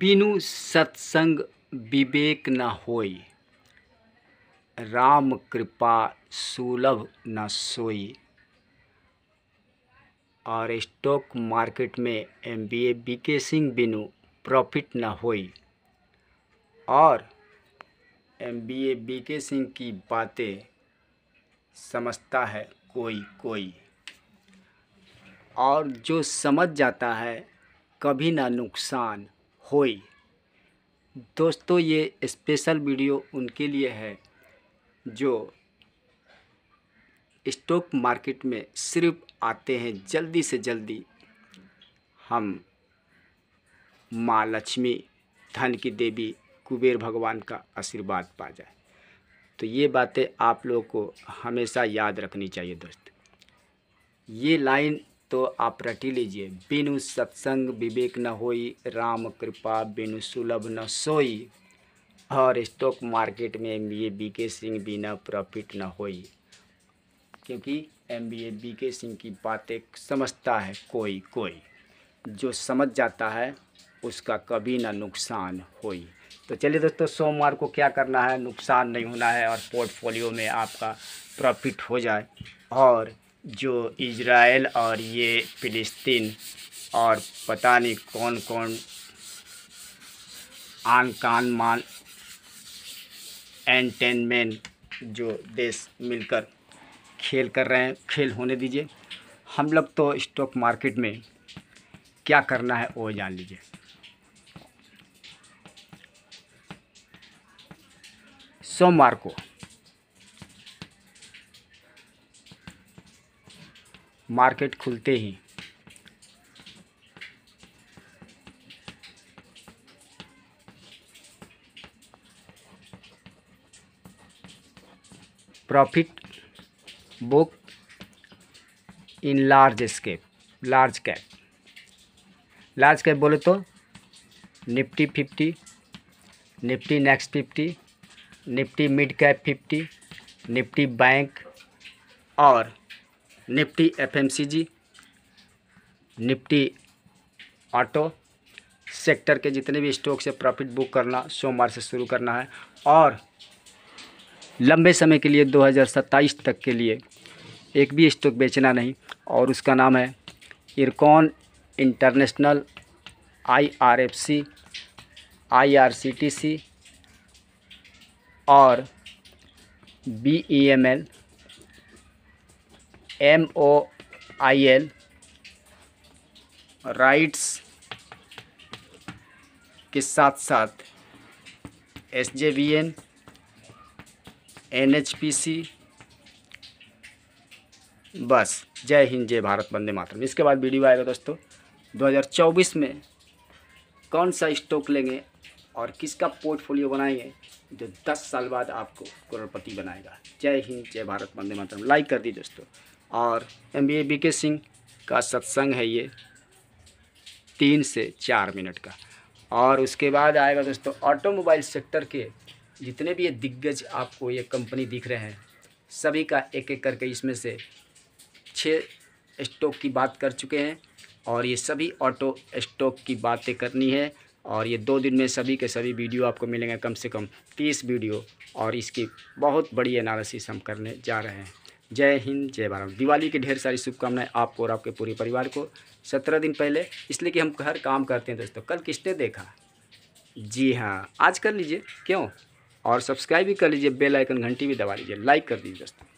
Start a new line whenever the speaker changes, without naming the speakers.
बिनु सत्संग विवेक न होई राम कृपा सुलभ न सोई और स्टॉक मार्केट में M B A B K Singh बिनु प्रॉफिट न होई और M B A B K Singh की बातें समझता है कोई कोई और जो समझ जाता है कभी ना नुकसान होई दोस्तों ये स्पेशल वीडियो उनके लिए है जो स्टॉक मार्केट में सिर्फ आते हैं जल्दी से जल्दी हम माँ लक्ष्मी धन की देवी कुबेर भगवान का आशीर्वाद पा जाए तो ये बातें आप लोगों को हमेशा याद रखनी चाहिए दोस्त ये लाइन तो आप रटी लीजिए बिनु सत्संग विवेक न होई राम कृपा बिनु सुलभ न सोई और स्टॉक मार्केट में M B A B K Singh बिना प्रॉफिट न होई क्योंकि M B A B K Singh की बातें समझता है कोई कोई जो समझ जाता है उसका कभी ना नुकसान होई तो चलिए दोस्तों सोमवार को क्या करना है नुकसान नहीं होना है और पोर्टफोलियो में आपका प्रॉफिट हो जाए और जो इजराइल और ये फ़िलिस्तीन और पता नहीं कौन कौन आन कान मान एंटेनमेंट जो देश मिलकर खेल कर रहे हैं खेल होने दीजिए हम लोग तो स्टॉक मार्केट में क्या करना है वो जान लीजिए सोमवार को मार्केट खुलते ही profit booking large scape large cap large cap बोले तो Nifty fifty Nifty next fifty Nifty mid cap fifty Nifty bank और Nifty FMCG Nifty auto sector के जितने भी स्टॉक से प्रॉफिट बुक करना सोमवार से शुरू करना है और लंबे समय के लिए 2027 तक के लिए एक भी स्टॉक बेचना नहीं और उसका नाम है इरकॉन इंटरनेशनल आईआरएफसी आईआरसीटीसी और BEML M O I L RITES के साथ साथ S J V N N H P C बस जय हिंद जय भारत वंदे मातरम इसके बाद वीडियो आएगा दोस्तों 2024 में कौन सा स्टॉक लेंगे और किसका पोर्टफोलियो बनाएंगे जो 10 साल बाद आपको करोड़पति बनाएगा जय हिंद जय भारत वंदे मातरम लाइक कर दी दोस्तों और M B A B K Singh का सत्संग है ये तीन से चार मिनट का और उसके बाद आएगा दोस्तों ऑटोमोबाइल सेक्टर के जितने भी ये दिग्गज आपको ये कंपनी दिख रहे हैं सभी का एक एक करके इसमें से छः स्टॉक की बात कर चुके हैं और ये सभी ऑटो स्टॉक की बातें करनी है और ये दो दिन में सभी के सभी वीडियो आपको मिलेंगे कम से कम तीस वीडियो और इसकी बहुत बड़ी एनालिसिस हम करने जा रहे हैं जय हिंद जय भारत दिवाली की ढेर सारी शुभकामनाएं आपको और आपके पूरे परिवार को सत्रह दिन पहले इसलिए कि हम हर काम करते हैं दोस्तों कल किसने देखा जी हाँ आज कर लीजिए क्यों और सब्सक्राइब भी कर लीजिए बेल आइकन घंटी भी दबा लीजिए लाइक कर दीजिए दोस्तों